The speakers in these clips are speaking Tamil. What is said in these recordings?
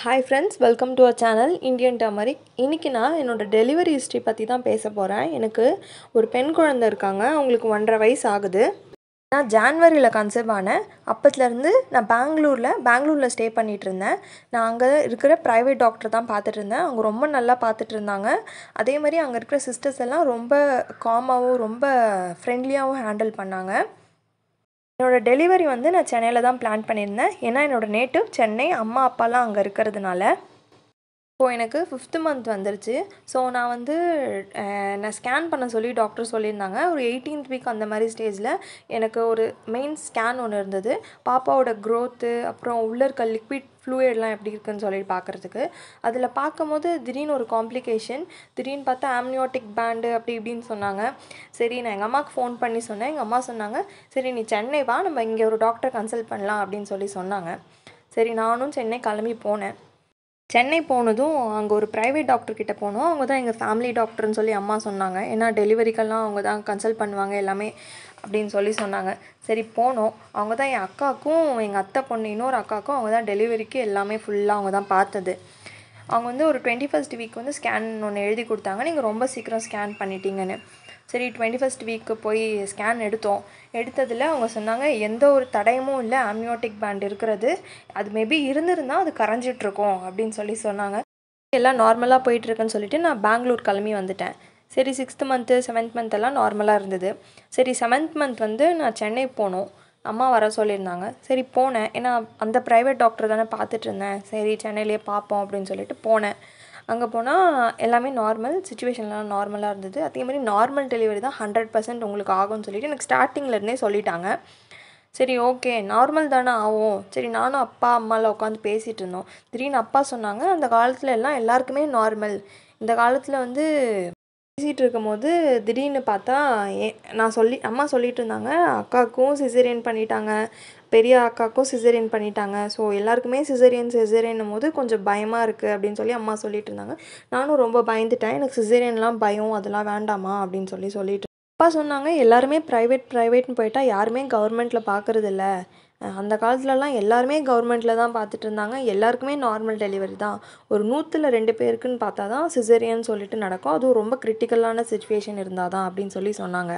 hi friends welcome to a channel Indian டமரிக் இன்றைக்கி நான் என்னோடய டெலிவரி ஹிஸ்ட்ரி பற்றி தான் பேச போகிறேன் எனக்கு ஒரு பெண் குழந்தை இருக்காங்க அவங்களுக்கு ஒன்றரை வயசு ஆகுது நான் ஜான்வரியில் கன்சீவ் ஆனேன் அப்போத்துலேருந்து நான் பெங்களூரில் பெங்களூரில் ஸ்டே பண்ணிகிட்டு இருந்தேன் நான் அங்கே இருக்கிற ப்ரைவேட் டாக்டர் தான் பார்த்துட்டு இருந்தேன் அவங்க ரொம்ப நல்லா பார்த்துட்டு இருந்தாங்க அதே மாதிரி அங்கே இருக்கிற சிஸ்டர்ஸ் எல்லாம் ரொம்ப காமாகவும் ரொம்ப ஃப்ரெண்ட்லியாகவும் ஹேண்டில் பண்ணாங்க என்னோடய டெலிவரி வந்து நான் சென்னையில் தான் பிளான் பண்ணியிருந்தேன் ஏன்னா என்னோடய நேட்டிவ் சென்னை அம்மா அப்பாலாம் அங்கே இருக்கிறதுனால இப்போது எனக்கு ஃபிஃப்த்து மந்த் வந்துருச்சு ஸோ நான் வந்து நான் ஸ்கேன் பண்ண சொல்லி டாக்டர் சொல்லியிருந்தாங்க ஒரு எயிட்டீன்த் வீக் அந்த மாதிரி ஸ்டேஜில் எனக்கு ஒரு மெயின் ஸ்கேன் ஒன்று இருந்தது பாப்பாவோட க்ரோத்து அப்புறம் உள்ள இருக்க லிக்விட் ஃப்ளூயிட்லாம் எப்படி இருக்குன்னு சொல்லி பார்க்குறதுக்கு அதில் பார்க்கும்போது திடீர்னு ஒரு காம்ப்ளிகேஷன் திடீர்னு பார்த்தா ஆம்னியோட்டிக் பேண்டு அப்படி இப்படின்னு சொன்னாங்க சரி நான் எங்கள் அம்மாவுக்கு ஃபோன் பண்ணி சொன்னேன் எங்கள் அம்மா சொன்னாங்க சரி நீ சென்னை வா நம்ம இங்கே ஒரு டாக்டர் கன்சல்ட் பண்ணலாம் அப்படின்னு சொல்லி சொன்னாங்க சரி நானும் சென்னை கிளம்பி போனேன் சென்னை போனதும் அங்கே ஒரு ப்ரைவேட் டாக்டர்கிட்ட போனோம் அவங்க தான் எங்கள் ஃபேமிலி டாக்டர்னு சொல்லி அம்மா சொன்னாங்க ஏன்னா டெலிவரிக்கெல்லாம் அவங்க தான் கன்சல்ட் பண்ணுவாங்க எல்லாமே அப்படின்னு சொல்லி சொன்னாங்க சரி போனோம் அவங்க தான் என் அக்காவுக்கும் எங்கள் அத்தை பொண்ணு இன்னொரு அக்காவுக்கும் அவங்க தான் டெலிவரிக்கு எல்லாமே ஃபுல்லாக அவங்க தான் பார்த்தது அவங்க வந்து ஒரு டுவெண்ட்டி ஃபஸ்ட் வீக் வந்து ஸ்கேன் ஒன்று எழுதி கொடுத்தாங்க நீங்கள் ரொம்ப சீக்கிரம் ஸ்கேன் பண்ணிட்டீங்கன்னு சரி டுவெண்ட்டி ஃபஸ்ட் வீக்கு போய் ஸ்கேன் எடுத்தோம் எடுத்ததில் அவங்க சொன்னாங்க எந்த ஒரு தடயமும் இல்லை ஆம்னியோட்டிக் பேண்ட் இருக்கிறது அது மேபி இருந்திருந்தால் அது கரைஞ்சிட்ருக்கோம் அப்படின்னு சொல்லி சொன்னாங்க எல்லாம் நார்மலாக போயிட்டுருக்குன்னு சொல்லிட்டு நான் பெங்களூர் கிளம்பி வந்துட்டேன் சரி சிக்ஸ்த் மந்த்து செவன்த் மந்த் எல்லாம் நார்மலாக இருந்தது சரி செவன்த் மந்த் வந்து நான் சென்னை போனோம் அம்மா வர சொல்லியிருந்தாங்க சரி போனேன் ஏன்னா அந்த ப்ரைவேட் டாக்டர் தானே பார்த்துட்டு இருந்தேன் சரி சென்னையிலேயே பார்ப்போம் அப்படின்னு சொல்லிட்டு போனேன் அங்கே போனால் எல்லாமே நார்மல் சுச்சுவேஷன்லாம் நார்மலாக இருந்தது அதே மாதிரி நார்மல் டெலிவரி தான் ஹண்ட்ரட் பர்சன்ட் உங்களுக்கு ஆகும்னு சொல்லிட்டு எனக்கு ஸ்டார்டிங்லேருந்தே சொல்லிட்டாங்க சரி ஓகே நார்மல் தானே ஆகும் சரி நானும் அப்பா அம்மாவில் உட்காந்து பேசிகிட்டு இருந்தோம் திடீர்னு அப்பா சொன்னாங்க அந்த காலத்தில் எல்லாம் எல்லாருக்குமே நார்மல் இந்த காலத்தில் வந்து பேசிகிட்டு இருக்கும்போது திடீர்னு பார்த்தா நான் சொல்லி அம்மா சொல்லிகிட்டு இருந்தாங்க அக்காவுக்கும் சிசேரியன் பண்ணிட்டாங்க பெரிய அக்காக்கும் சிசேரியன் பண்ணிட்டாங்க ஸோ எல்லாருக்குமே சிசேரியன் சிசேரியன்னும் போது கொஞ்சம் பயமாக இருக்குது அப்படின்னு சொல்லி அம்மா சொல்லிட்டு இருந்தாங்க நானும் ரொம்ப பயந்துட்டேன் எனக்கு சிசேரியன்லாம் பயம் அதெல்லாம் வேண்டாமா அப்படின்னு சொல்லி சொல்லிட்டு அப்பா சொன்னாங்க எல்லாருமே ப்ரைவேட் ப்ரைவேட்னு போயிட்டால் யாருமே கவர்மெண்ட்டில் பார்க்குறதில்ல அந்த காலத்துலலாம் எல்லாருமே கவர்மெண்ட்டில் தான் பார்த்துட்டு இருந்தாங்க எல்லாருக்குமே நார்மல் டெலிவரி தான் ஒரு நூற்றில் ரெண்டு பேருக்குன்னு பார்த்தா தான் சிசேரியன் சொல்லிட்டு நடக்கும் அதுவும் ரொம்ப கிரிட்டிக்கலான சுச்சுவேஷன் இருந்தால் தான் அப்படின்னு சொல்லி சொன்னாங்க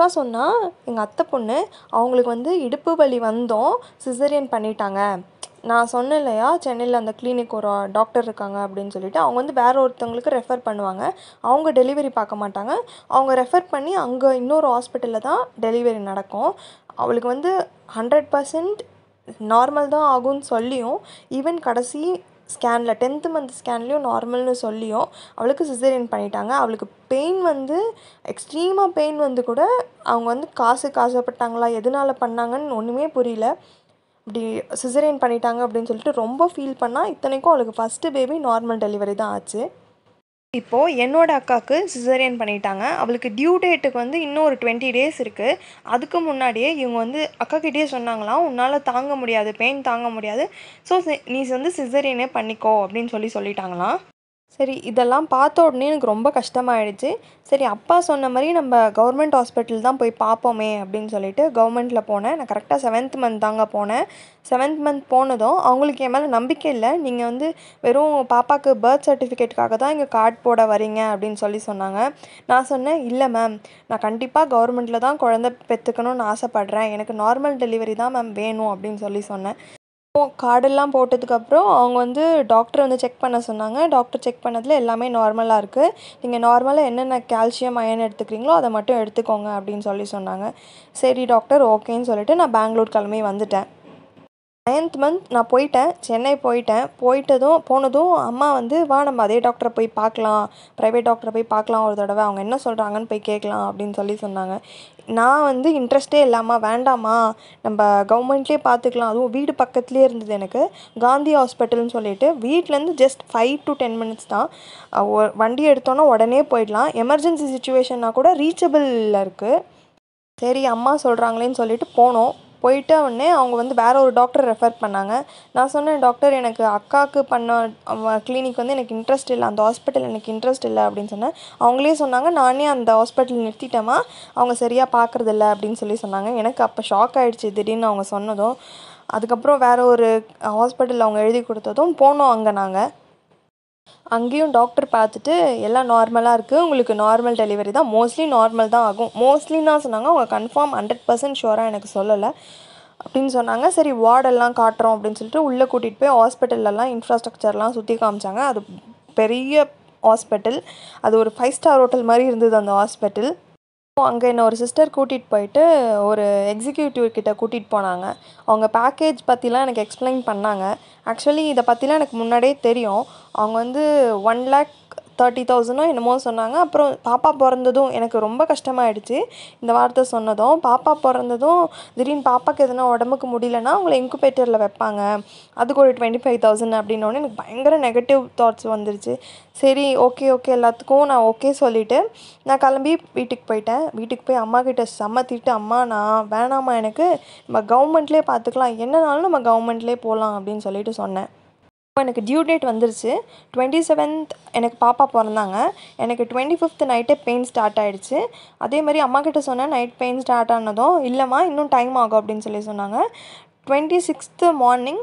அக்கா சொன்னால் எங்கள் அத்தை பொண்ணு அவங்களுக்கு வந்து இடுப்பு வலி வந்தோம் சிசரியன் பண்ணிட்டாங்க நான் சொன்னேன் இல்லையா சென்னையில் அந்த கிளினிக் ஒரு டாக்டர் இருக்காங்க அப்படின்னு சொல்லிட்டு அவங்க வந்து வேற ஒருத்தவங்களுக்கு ரெஃபர் பண்ணுவாங்க அவங்க டெலிவரி பார்க்க மாட்டாங்க அவங்க ரெஃபர் பண்ணி அங்கே இன்னொரு ஹாஸ்பிட்டலில் தான் டெலிவரி நடக்கும் அவளுக்கு வந்து ஹண்ட்ரட் பர்சன்ட் நார்மல் தான் ஆகும்னு சொல்லியும் ஈவன் கடைசி ஸ்கேனில் டென்த்து மந்த் ஸ்கேன்லேயும் நார்மல்னு சொல்லியும் அவளுக்கு சிசேரியன் பண்ணிட்டாங்க அவளுக்கு பெயின் வந்து எக்ஸ்ட்ரீமாக பெயின் வந்து கூட அவங்க வந்து காசு காசப்பட்டாங்களா எதனால் பண்ணாங்கன்னு ஒன்றுமே புரியல இப்படி சிசேரியன் பண்ணிட்டாங்க அப்படின்னு சொல்லிட்டு ரொம்ப ஃபீல் பண்ணால் இத்தனைக்கும் அவளுக்கு ஃபஸ்ட்டு பேபி நார்மல் டெலிவரி தான் ஆச்சு இப்போது என்னோடய அக்காவுக்கு சிசரியன் பண்ணிட்டாங்க அவளுக்கு டியூ டேட்டுக்கு வந்து இன்னும் ஒரு டுவெண்ட்டி டேஸ் இருக்குது அதுக்கு முன்னாடியே இவங்க வந்து அக்காக்கிட்டேயே சொன்னாங்களாம் உன்னால் தாங்க முடியாது பெயின் தாங்க முடியாது ஸோ நீ வந்து சிசரியனே பண்ணிக்கோ அப்படின்னு சொல்லி சொல்லிட்டாங்களாம் சரி இதெல்லாம் பார்த்த உடனே எனக்கு ரொம்ப கஷ்டமாயிடுச்சு சரி அப்பா சொன்ன மாதிரி நம்ம கவர்மெண்ட் ஹாஸ்பிட்டல் தான் போய் பார்ப்போமே அப்படின்னு சொல்லிட்டு கவர்மெண்ட்டில் போனேன் நான் கரெக்டாக செவன்த் மந்த் தாங்க போனேன் செவன்த் மந்த் போனதும் அவங்களுக்கு என் மேலே நம்பிக்கை இல்லை நீங்கள் வந்து வெறும் பாப்பாவுக்கு பர்த் சர்டிஃபிகேட்டுக்காக தான் இங்கே கார்டு போட வரீங்க அப்படின்னு சொல்லி சொன்னாங்க நான் சொன்னேன் இல்லை மேம் நான் கண்டிப்பாக கவர்மெண்ட்டில் தான் குழந்த பெற்றுக்கணும்னு ஆசைப்பட்றேன் எனக்கு நார்மல் டெலிவரி தான் மேம் வேணும் அப்படின்னு சொல்லி சொன்னேன் கார்டெல்லாம் போட்டதுக்கப்புறம் அவங்க வந்து டாக்டர் வந்து செக் பண்ண சொன்னாங்க டாக்டர் செக் பண்ணதில் எல்லாமே நார்மலாக இருக்குது நீங்கள் நார்மலாக என்னென்ன கால்சியம் அயன் எடுத்துக்கிறீங்களோ அதை மட்டும் எடுத்துக்கோங்க அப்படின்னு சொல்லி சொன்னாங்க சரி டாக்டர் ஓகேன்னு சொல்லிட்டு நான் பெங்களூர் கிளம்பி வந்துட்டேன் நைன்த் மந்த் நான் போய்ட்டேன் சென்னை போய்ட்டேன் போயிட்டதும் போனதும் அம்மா வந்து வா நம்ம அதே டாக்டரை போய் பார்க்கலாம் ப்ரைவேட் டாக்டரை போய் பார்க்கலாம் ஒரு தடவை அவங்க என்ன சொல்கிறாங்கன்னு போய் கேட்கலாம் அப்படின்னு சொல்லி சொன்னாங்க நான் வந்து இன்ட்ரெஸ்ட்டே இல்லாமா வேண்டாமா நம்ம கவர்மெண்ட்லேயே பார்த்துக்கலாம் அதுவும் வீடு பக்கத்துலேயே இருந்தது எனக்கு காந்தி ஹாஸ்பிட்டல்னு சொல்லிட்டு வீட்டிலேருந்து just five to ten minutes தான் வண்டி எடுத்தோன்னா உடனே போயிடலாம் எமர்ஜென்சி சுச்சுவேஷன்னா கூட ரீச்சபிளில் இருக்குது சரி அம்மா சொல்கிறாங்களேன்னு சொல்லிட்டு போனோம் போயிட்ட உடனே அவங்க வந்து வேறு ஒரு டாக்டர் ரெஃபர் பண்ணாங்க நான் சொன்னேன் டாக்டர் எனக்கு அக்காவுக்கு பண்ண கிளினிக் வந்து எனக்கு இன்ட்ரெஸ்ட் இல்லை அந்த ஹாஸ்பிட்டல் எனக்கு இன்ட்ரெஸ்ட் இல்லை அப்படின்னு சொன்னேன் அவங்களே சொன்னாங்க நானே அந்த ஹாஸ்பிட்டல் நிறுத்திட்டேமா அவங்க சரியாக பார்க்குறதில்ல அப்படின்னு சொல்லி சொன்னாங்க எனக்கு அப்போ ஷாக் ஆகிடுச்சு திடீர்னு அவங்க சொன்னதும் அதுக்கப்புறம் வேறு ஒரு ஹாஸ்பிட்டலில் அவங்க எழுதி கொடுத்ததும் போனோம் அங்கே நாங்கள் அங்கேயும் டாக்டர் பார்த்துட்டு எல்லாம் நார்மலாக இருக்குது உங்களுக்கு நார்மல் டெலிவரி தான் மோஸ்ட்லி நார்மல் தான் ஆகும் மோஸ்ட்லின்னா சொன்னாங்க அவங்க கன்ஃபார்ம் ஹண்ட்ரட் பர்சன்ட் ஷுவராக எனக்கு சொல்லலை அப்படின்னு சொன்னாங்க சரி வார்டெல்லாம் காட்டுறோம் அப்படின்னு சொல்லிட்டு உள்ளே கூட்டிகிட்டு போய் ஹாஸ்பிட்டல்லலாம் இன்ஃப்ராஸ்ட்ரக்சர்லாம் சுற்றி காமிச்சாங்க அது பெரிய ஹாஸ்பிட்டல் அது ஒரு ஃபைவ் ஸ்டார் ஹோட்டல் மாதிரி இருந்தது அந்த ஹாஸ்பிட்டல் அப்போது அங்கே என்ன ஒரு சிஸ்டர் கூட்டிகிட்டு போயிட்டு ஒரு எக்ஸிக்யூட்டிவ் கிட்ட கூட்டிகிட்டு போனாங்க அவங்க பேக்கேஜ் பற்றிலாம் எனக்கு எக்ஸ்பிளைன் பண்ணாங்க ஆக்சுவலி இதை பற்றிலாம் எனக்கு முன்னாடியே தெரியும் அவங்க வந்து ஒன் லேக் தேர்ட்டி தௌசண்டோ என்னமோ சொன்னாங்க அப்புறம் பாப்பா பிறந்ததும் எனக்கு ரொம்ப கஷ்டமாயிடுச்சு இந்த வார்த்தை சொன்னதும் பாப்பா பிறந்ததும் திடீர்னு பாப்பாவுக்கு எதனா உடம்புக்கு முடியலன்னா அவங்கள இன்குபேட்டரில் வைப்பாங்க அதுக்கு ஒரு டுவெண்ட்டி ஃபைவ் தௌசண்ட் அப்படின்னோடனே எனக்கு பயங்கர நெகட்டிவ் தாட்ஸ் வந்துருச்சு சரி ஓகே ஓகே எல்லாத்துக்கும் நான் ஓகே சொல்லிவிட்டு நான் கிளம்பி வீட்டுக்கு போயிட்டேன் வீட்டுக்கு போய் அம்மா கிட்ட சம்மத்திட்டு அம்மா நான் வேணாமா எனக்கு நம்ம கவர்மெண்ட்லேயே பார்த்துக்கலாம் என்னனாலும் நம்ம கவர்மெண்ட்லேயே போகலாம் அப்படின்னு சொல்லிட்டு சொன்னேன் எனக்கு டியூ டேட் வந்துருச்சு டுவெண்ட்டி செவன்த் எனக்கு பாப்பா பிறந்தாங்க எனக்கு டுவெண்ட்டி ஃபிஃப்த் நைட்டே பெயின் ஸ்டார்ட் ஆகிடுச்சு அதேமாதிரி அம்மாக்கிட்ட சொன்னேன் நைட் பெயின் ஸ்டார்ட் ஆனதும் இல்லைம்மா இன்னும் டைம் ஆகும் அப்படின்னு சொல்லி சொன்னாங்க டுவெண்ட்டி சிக்ஸ்த்து மார்னிங்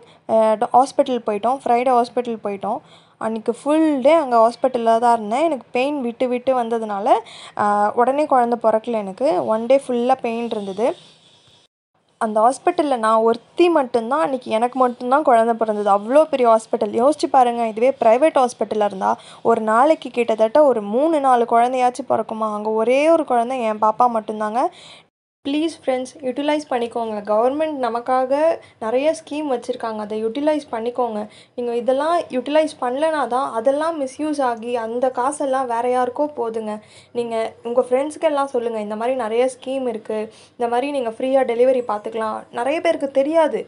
ஹாஸ்பிட்டல் போயிட்டோம் ஃப்ரைடே ஹாஸ்பிட்டல் போயிட்டோம் அன்றைக்கி ஃபுல் டே அங்கே ஹாஸ்பிட்டலில் தான் இருந்தேன் எனக்கு பெயின் விட்டு விட்டு வந்ததுனால உடனே குழந்த பிறக்கல எனக்கு ஒன் டே ஃபுல்லாக பெயின் இருந்தது அந்த ஹாஸ்பிட்டலில் நான் ஒருத்தி மட்டும்தான் அன்றைக்கி எனக்கு மட்டுந்தான் குழந்த பிறந்தது அவ்வளோ பெரிய ஹாஸ்பிட்டல் யோசித்து பாருங்கள் இதுவே ப்ரைவேட் ஹாஸ்பிட்டலில் இருந்தால் ஒரு நாளைக்கு கிட்டத்தட்ட ஒரு மூணு நாலு குழந்தையாச்சும் பிறக்குமா அங்கே ஒரே ஒரு குழந்த என் பாப்பா மட்டும்தாங்க ப்ளீஸ் ஃப்ரெண்ட்ஸ் யூட்டிலைஸ் பண்ணிக்கோங்க கவர்மெண்ட் நமக்காக நிறைய ஸ்கீம் வச்சுருக்காங்க அதை யூட்டிலைஸ் பண்ணிக்கோங்க நீங்கள் இதெல்லாம் யூட்டிலைஸ் பண்ணலனா தான் அதெல்லாம் மிஸ்யூஸ் ஆகி அந்த காசெல்லாம் வேறு யாருக்கோ போதுங்க நீங்கள் உங்கள் ஃப்ரெண்ட்ஸுக்கெல்லாம் சொல்லுங்கள் இந்த மாதிரி நிறைய ஸ்கீம் இருக்குது இந்த மாதிரி நீங்கள் ஃப்ரீயாக டெலிவரி பார்த்துக்கலாம் நிறைய பேருக்கு தெரியாது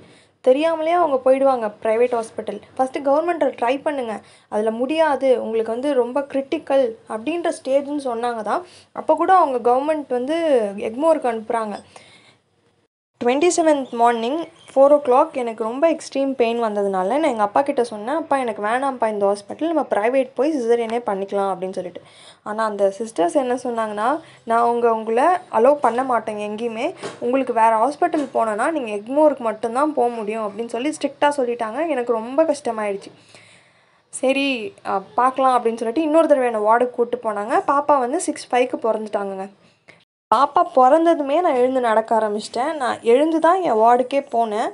தெரியாமலே அவங்க போயிடுவாங்க ப்ரைவேட் ஹாஸ்பிட்டல் ஃபஸ்ட்டு கவர்மெண்ட்டில் ட்ரை பண்ணுங்கள் அதில் முடியாது உங்களுக்கு வந்து ரொம்ப கிரிட்டிக்கல் அப்படின்ற ஸ்டேஜ்னு சொன்னாங்க தான் அப்போ கூட அவங்க கவர்மெண்ட் வந்து எக்மோருக்கு அனுப்புகிறாங்க twenty seventh morning four o'clock எனக்கு ரொம்ப எக்ஸ்ட்ரீம் பெயின் வந்ததுனால நான் எங்கள் அப்பா கிட்ட சொன்னேன் அப்பா எனக்கு வேணாம்ப்பா இந்த ஹாஸ்பிட்டல் நம்ம ப்ரைவேட் போய் சிசரியனே பண்ணிக்கலாம் அப்படின்னு சொல்லிட்டு ஆனால் அந்த சிஸ்டர்ஸ் என்ன சொன்னாங்கன்னா நான் உங்கள் உங்களை அலோவ் பண்ண மாட்டேங்க எங்கேயுமே உங்களுக்கு வேறு ஹாஸ்பிட்டல் போனோன்னா நீங்கள் எக்மோருக்கு மட்டும்தான் போக முடியும் அப்படின்னு சொல்லி ஸ்ட்ரிக்டாக சொல்லிட்டாங்க எனக்கு ரொம்ப கஷ்டமாயிடுச்சு சரி பார்க்கலாம் அப்படின்னு சொல்லிட்டு இன்னொரு தடவை என்னை வார்டுக்கு கூப்பிட்டு போனாங்க பாப்பா வந்து சிக்ஸ் ஃபைவ்க்கு பிறந்துட்டாங்கங்க பாப்பா பிறந்ததுமே நான் எழுந்து நடக்க ஆரம்பிச்சிட்டேன் நான் எழுந்து தான் என் வார்டுக்கே போனேன்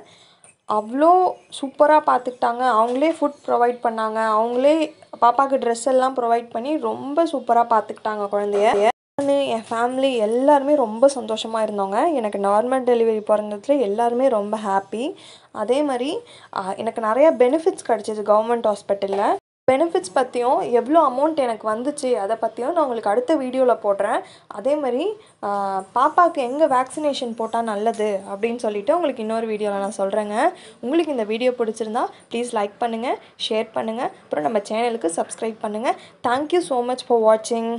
அவ்வளோ சூப்பராக பார்த்துக்கிட்டாங்க அவங்களே ஃபுட் ப்ரொவைட் பண்ணாங்க அவங்களே பாப்பாவுக்கு ட்ரெஸ் எல்லாம் ப்ரொவைட் பண்ணி ரொம்ப சூப்பராக பார்த்துக்கிட்டாங்க குழந்தைய நான் என் ஃபேமிலி எல்லாருமே ரொம்ப சந்தோஷமாக இருந்தவங்க எனக்கு நார்மல் டெலிவரி பிறந்ததுல எல்லாருமே ரொம்ப ஹாப்பி அதே மாதிரி எனக்கு நிறையா பெனிஃபிட்ஸ் கிடச்சிது கவர்மெண்ட் ஹாஸ்பிட்டலில் பெனிஃபிட்ஸ் பற்றியும் எவ்வளோ அமௌண்ட் எனக்கு வந்துச்சு அதை பற்றியும் நான் உங்களுக்கு அடுத்த வீடியோவில் போடுறேன் அதே மாதிரி பாப்பாவுக்கு எங்கே வேக்சினேஷன் போட்டால் நல்லது அப்படின்னு சொல்லிவிட்டு உங்களுக்கு இன்னொரு வீடியோவில் நான் சொல்கிறேங்க உங்களுக்கு இந்த வீடியோ பிடிச்சிருந்தா ப்ளீஸ் லைக் பண்ணுங்கள் ஷேர் பண்ணுங்கள் அப்புறம் நம்ம சேனலுக்கு சப்ஸ்கிரைப் பண்ணுங்கள் தேங்க்யூ ஸோ மச் ஃபார் வாட்சிங்